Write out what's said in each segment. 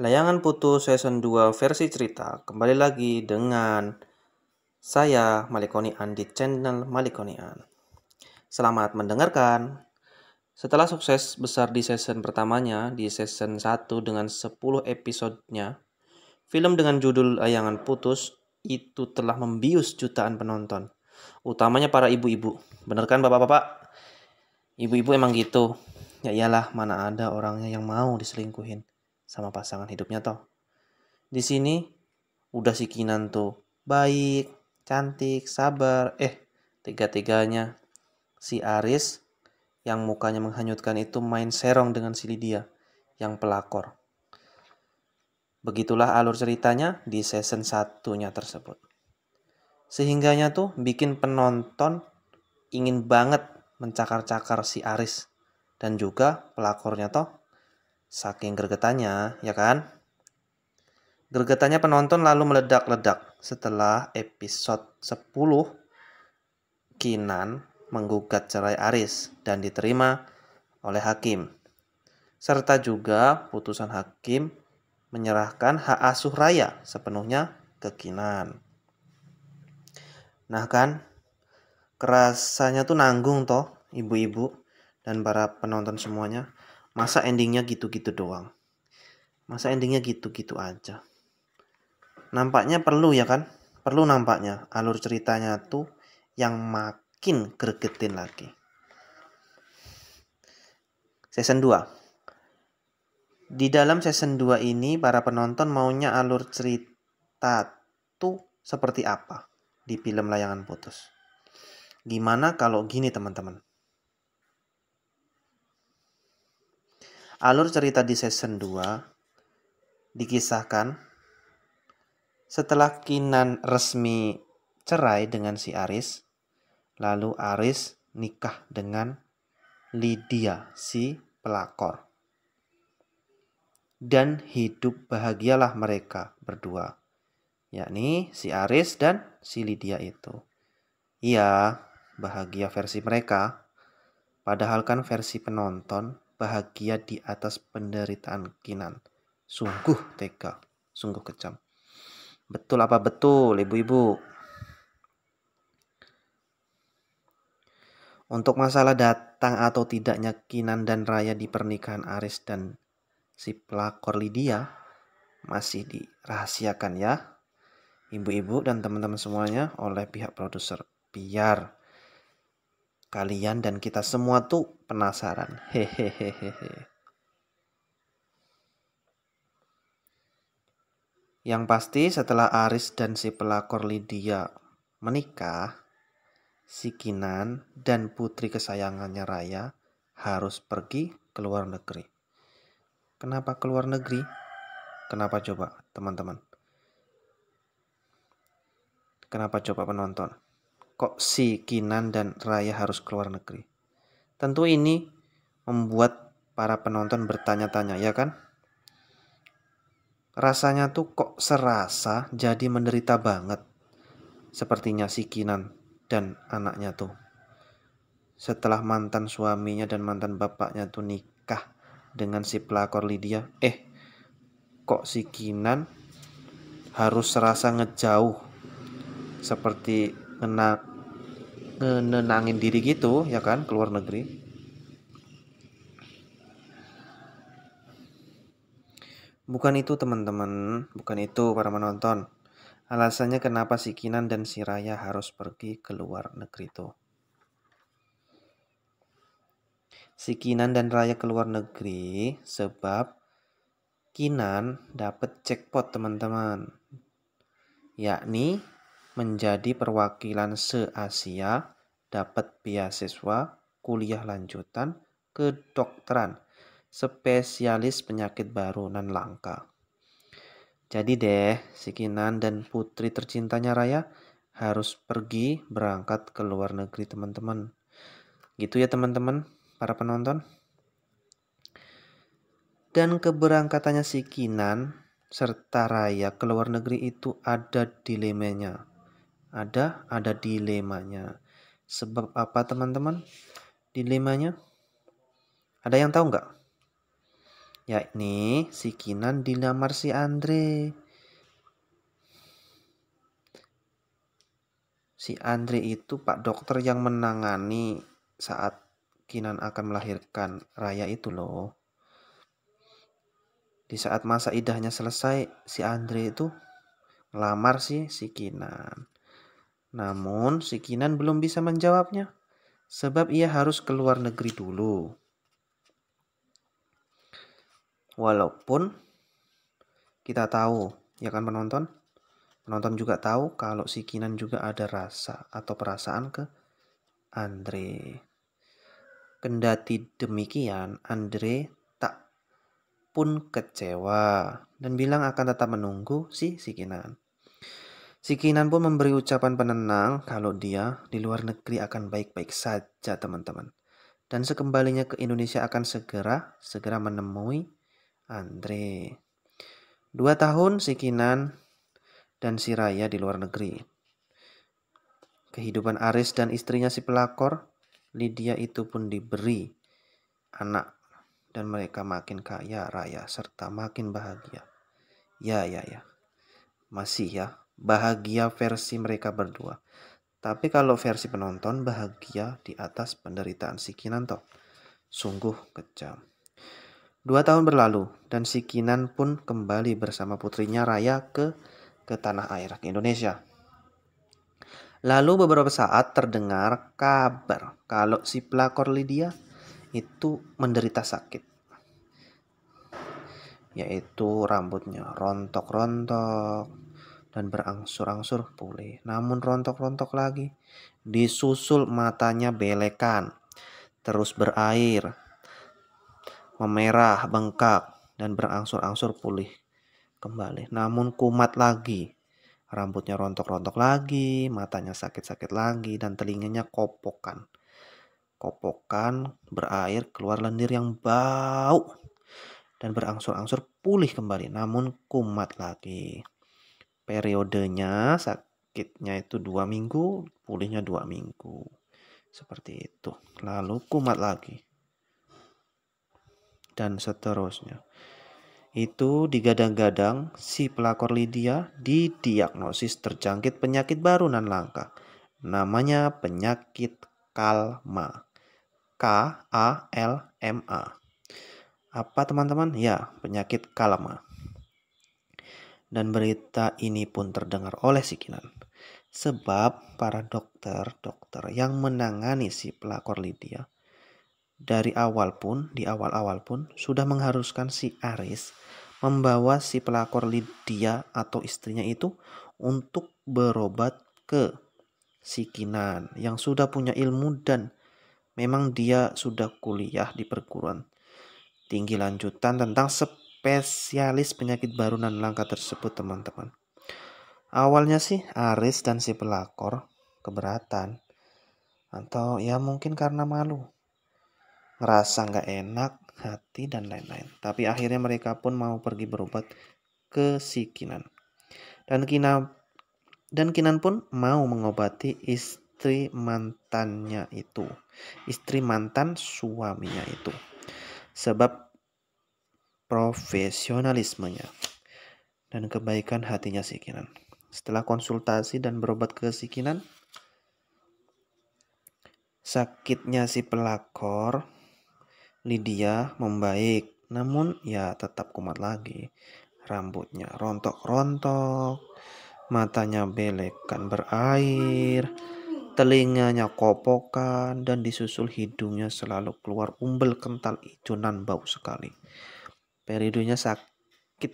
Layangan Putus Season 2 versi cerita kembali lagi dengan saya Malikoni An di channel Malikoni An. Selamat mendengarkan. Setelah sukses besar di season pertamanya, di season 1 dengan 10 episodenya, film dengan judul Layangan Putus itu telah membius jutaan penonton, utamanya para ibu-ibu. Bener kan bapak-bapak? Ibu-ibu emang gitu. Ya iyalah, mana ada orangnya yang mau diselingkuhin sama pasangan hidupnya toh. Di sini udah si Kinan tuh baik, cantik, sabar, eh tiga-tiganya si Aris yang mukanya menghanyutkan itu main serong dengan si Lydia yang pelakor. Begitulah alur ceritanya di season satunya tersebut. Sehingganya tuh bikin penonton ingin banget mencakar-cakar si Aris dan juga pelakornya toh Saking gregetannya, ya kan? Gregetannya penonton lalu meledak-ledak setelah episode 10 Kinan menggugat cerai Aris dan diterima oleh hakim. Serta juga putusan hakim menyerahkan hak asuh Raya sepenuhnya ke Kinan. Nah kan, kerasanya tuh nanggung toh ibu-ibu dan para penonton semuanya masa endingnya gitu-gitu doang masa endingnya gitu-gitu aja nampaknya perlu ya kan perlu nampaknya alur ceritanya tuh yang makin gregetin lagi season 2 di dalam season 2 ini para penonton maunya alur cerita tuh seperti apa di film layangan putus gimana kalau gini teman-teman Alur cerita di season 2 dikisahkan setelah Kinan resmi cerai dengan si Aris, lalu Aris nikah dengan Lydia si pelakor. Dan hidup bahagialah mereka berdua, yakni si Aris dan si Lydia itu. Iya, bahagia versi mereka. Padahal kan versi penonton bahagia di atas penderitaan Kinan. Sungguh tega, sungguh kejam. Betul apa betul, ibu-ibu? Untuk masalah datang atau tidaknya Kinan dan Raya di pernikahan Aris dan si pelakor Lydia masih dirahasiakan ya. Ibu-ibu dan teman-teman semuanya oleh pihak produser. Biar Kalian dan kita semua tuh penasaran. Hehehehe. Yang pasti setelah Aris dan si pelakor Lydia menikah, si Kinan dan putri kesayangannya Raya harus pergi ke luar negeri. Kenapa ke luar negeri? Kenapa coba teman-teman? Kenapa coba penonton? kok si Kinan dan Raya harus keluar negeri. Tentu ini membuat para penonton bertanya-tanya, ya kan? Rasanya tuh kok serasa jadi menderita banget. Sepertinya si Kinan dan anaknya tuh. Setelah mantan suaminya dan mantan bapaknya tuh nikah dengan si pelakor Lydia, eh kok si Kinan harus serasa ngejauh seperti ngenak nenangin diri gitu ya kan keluar negeri bukan itu teman-teman bukan itu para menonton. alasannya kenapa si Kinan dan si Raya harus pergi ke luar negeri itu. si Kinan dan Raya ke luar negeri sebab Kinan dapat jackpot teman-teman yakni menjadi perwakilan se-Asia, dapat beasiswa, kuliah lanjutan, ke dokteran spesialis penyakit baru nan langka. Jadi deh, si Kinan dan putri tercintanya Raya harus pergi berangkat ke luar negeri teman-teman. Gitu ya teman-teman, para penonton. Dan keberangkatannya si Kinan serta Raya ke luar negeri itu ada dilemanya ada ada dilemanya. Sebab apa teman-teman? Dilemanya? Ada yang tahu nggak? Yakni si Kinan dilamar si Andre. Si Andre itu pak dokter yang menangani saat Kinan akan melahirkan Raya itu loh. Di saat masa idahnya selesai, si Andre itu melamar sih si Kinan. Namun, si Kinan belum bisa menjawabnya, sebab ia harus keluar negeri dulu. Walaupun kita tahu, ya kan penonton? Penonton juga tahu kalau si Kinan juga ada rasa atau perasaan ke Andre. Kendati demikian, Andre tak pun kecewa dan bilang akan tetap menunggu si Sikinan. Si Kinan pun memberi ucapan penenang kalau dia di luar negeri akan baik-baik saja teman-teman. Dan sekembalinya ke Indonesia akan segera, segera menemui Andre. Dua tahun si Kinan dan si Raya di luar negeri. Kehidupan Aris dan istrinya si pelakor, Lydia itu pun diberi anak dan mereka makin kaya raya serta makin bahagia. Ya, ya, ya. Masih ya, bahagia versi mereka berdua. Tapi kalau versi penonton bahagia di atas penderitaan si Kinanto. Sungguh kejam. Dua tahun berlalu dan si Kinan pun kembali bersama putrinya Raya ke ke tanah air ke Indonesia. Lalu beberapa saat terdengar kabar kalau si pelakor Lydia itu menderita sakit. Yaitu rambutnya rontok-rontok, dan berangsur-angsur pulih. Namun rontok-rontok lagi, disusul matanya belekan, terus berair, memerah, bengkak, dan berangsur-angsur pulih kembali. Namun kumat lagi, rambutnya rontok-rontok lagi, matanya sakit-sakit lagi, dan telinganya kopokan. Kopokan berair keluar lendir yang bau dan berangsur-angsur pulih kembali namun kumat lagi periodenya sakitnya itu dua minggu, pulihnya dua minggu. Seperti itu. Lalu kumat lagi. Dan seterusnya. Itu digadang-gadang si pelakor Lydia didiagnosis terjangkit penyakit baru nan langka. Namanya penyakit kalma. K A L M A. Apa teman-teman? Ya, penyakit kalma. Dan berita ini pun terdengar oleh si Kinan. Sebab para dokter-dokter yang menangani si pelakor Lydia dari awal pun, di awal-awal pun sudah mengharuskan si Aris membawa si pelakor Lydia atau istrinya itu untuk berobat ke si Kinan yang sudah punya ilmu dan memang dia sudah kuliah di perguruan tinggi lanjutan tentang spesialis penyakit baru dan langka tersebut teman-teman. Awalnya sih Aris dan si pelakor keberatan atau ya mungkin karena malu ngerasa nggak enak hati dan lain-lain tapi akhirnya mereka pun mau pergi berobat ke si Kinan dan Kinan dan Kinan pun mau mengobati istri mantannya itu istri mantan suaminya itu sebab profesionalismenya, dan kebaikan hatinya si Kinan. Setelah konsultasi dan berobat ke si Kinan, sakitnya si pelakor Lydia membaik, namun ya tetap kumat lagi. Rambutnya rontok-rontok, matanya belekan berair, telinganya kopokan, dan disusul hidungnya selalu keluar umbel kental icunan bau sekali periodenya sakit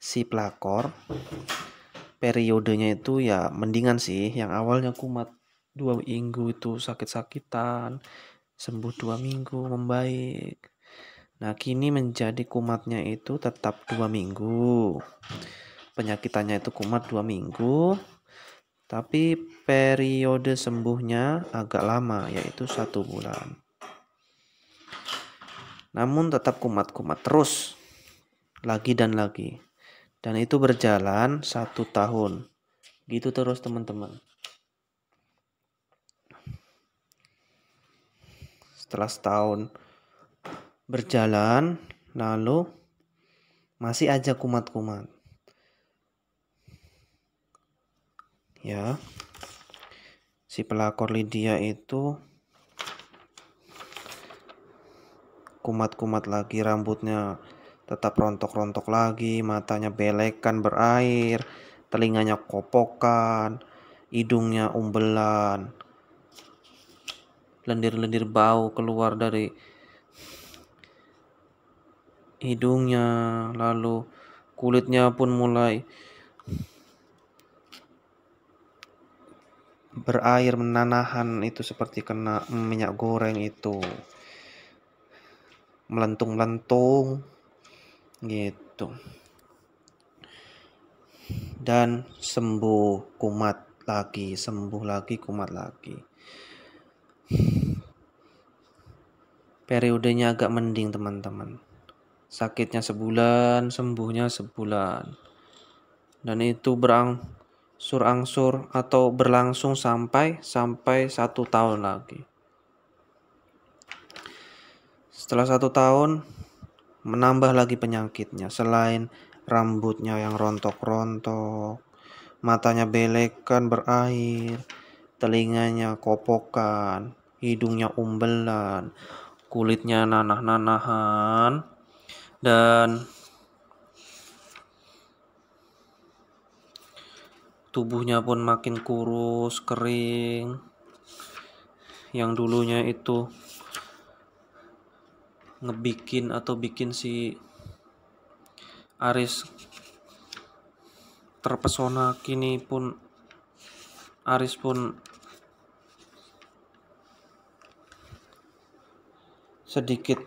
si pelakor periodenya itu ya mendingan sih yang awalnya kumat dua minggu itu sakit-sakitan sembuh dua minggu membaik nah kini menjadi kumatnya itu tetap dua minggu penyakitannya itu kumat dua minggu tapi periode sembuhnya agak lama yaitu satu bulan namun tetap kumat-kumat terus lagi dan lagi dan itu berjalan satu tahun gitu terus teman-teman setelah setahun berjalan lalu masih aja kumat-kumat ya si pelakor Lydia itu kumat-kumat lagi rambutnya tetap rontok-rontok lagi matanya belekan berair telinganya kopokan hidungnya umbelan lendir-lendir bau keluar dari hidungnya lalu kulitnya pun mulai berair menanahan itu seperti kena minyak goreng itu melentung-lentung gitu dan sembuh kumat lagi sembuh lagi kumat lagi periodenya agak mending teman-teman sakitnya sebulan sembuhnya sebulan dan itu berangsur-angsur atau berlangsung sampai sampai satu tahun lagi setelah satu tahun, menambah lagi penyakitnya. Selain rambutnya yang rontok-rontok, matanya belekan berair, telinganya kopokan, hidungnya umbelan, kulitnya nanah-nanahan, dan tubuhnya pun makin kurus, kering. Yang dulunya itu ngebikin atau bikin si Aris terpesona kini pun Aris pun sedikit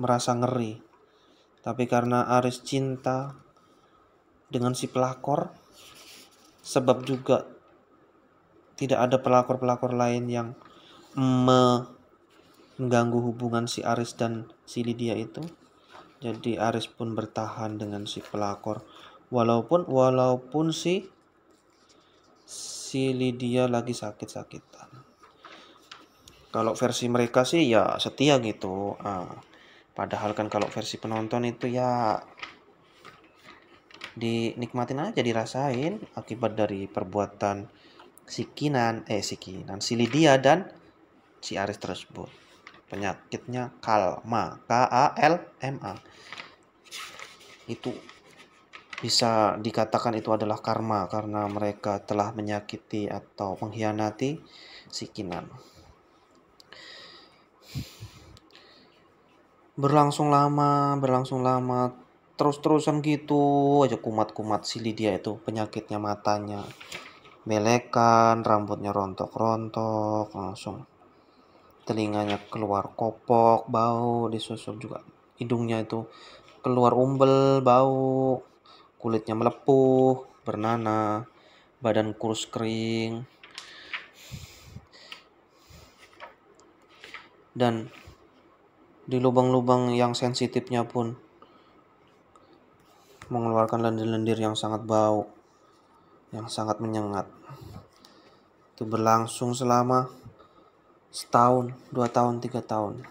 merasa ngeri tapi karena Aris cinta dengan si pelakor sebab juga tidak ada pelakor-pelakor lain yang me mengganggu hubungan si Aris dan si Lydia itu. Jadi Aris pun bertahan dengan si pelakor walaupun walaupun si si Lydia lagi sakit-sakitan. Kalau versi mereka sih ya setia gitu. Ah, padahal kan kalau versi penonton itu ya dinikmatin aja dirasain akibat dari perbuatan si Kinan eh si Kinan si Lydia dan si Aris tersebut penyakitnya kalma K A L M A itu bisa dikatakan itu adalah karma karena mereka telah menyakiti atau mengkhianati si Kinan. Berlangsung lama, berlangsung lama, terus-terusan gitu aja kumat-kumat si Lydia itu penyakitnya matanya melekan rambutnya rontok-rontok, langsung telinganya keluar kopok bau disusul juga hidungnya itu keluar umbel bau kulitnya melepuh bernanah badan kurus kering dan di lubang-lubang yang sensitifnya pun mengeluarkan lendir-lendir yang sangat bau yang sangat menyengat itu berlangsung selama setahun, dua tahun, tiga tahun.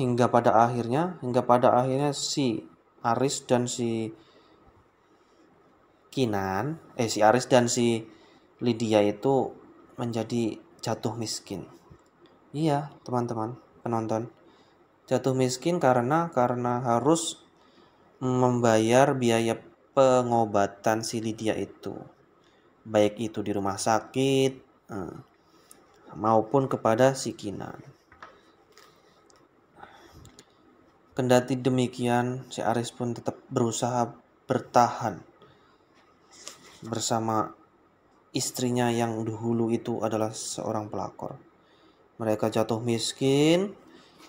Hingga pada akhirnya, hingga pada akhirnya si Aris dan si Kinan, eh si Aris dan si Lydia itu menjadi jatuh miskin. Iya, teman-teman, penonton. Jatuh miskin karena karena harus membayar biaya pengobatan si Lydia itu. Baik itu di rumah sakit, eh, maupun kepada si Kinan. Kendati demikian, si Aris pun tetap berusaha bertahan bersama istrinya yang dulu itu adalah seorang pelakor. Mereka jatuh miskin,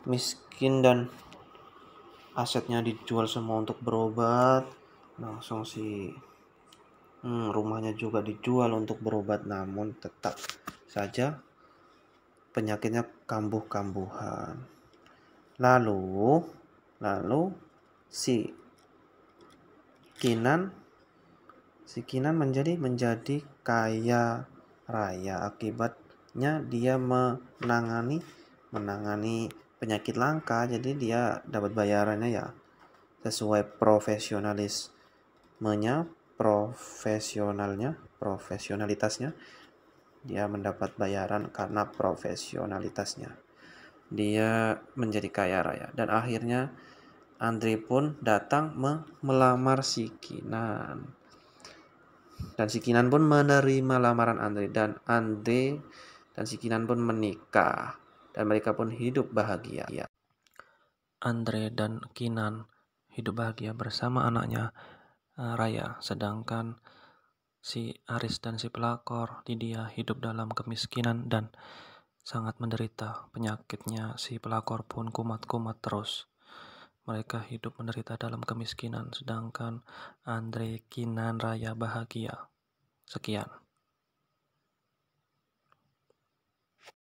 miskin dan asetnya dijual semua untuk berobat. Langsung si hmm, rumahnya juga dijual untuk berobat, namun tetap saja penyakitnya kambuh-kambuhan. Lalu, lalu si Kinan si Kinan menjadi menjadi kaya raya akibatnya dia menangani menangani penyakit langka jadi dia dapat bayarannya ya sesuai profesionalismenya profesionalnya profesionalitasnya dia mendapat bayaran karena profesionalitasnya. Dia menjadi kaya raya dan akhirnya Andre pun datang melamar si Kinan. Dan si Kinan pun menerima lamaran Andre dan Andre dan si Kinan pun menikah dan mereka pun hidup bahagia. Andre dan Kinan hidup bahagia bersama anaknya eh, Raya, sedangkan si Aris dan si pelakor Lydia hidup dalam kemiskinan dan sangat menderita. Penyakitnya si pelakor pun kumat-kumat terus. Mereka hidup menderita dalam kemiskinan, sedangkan Andre Kinan Raya bahagia. Sekian.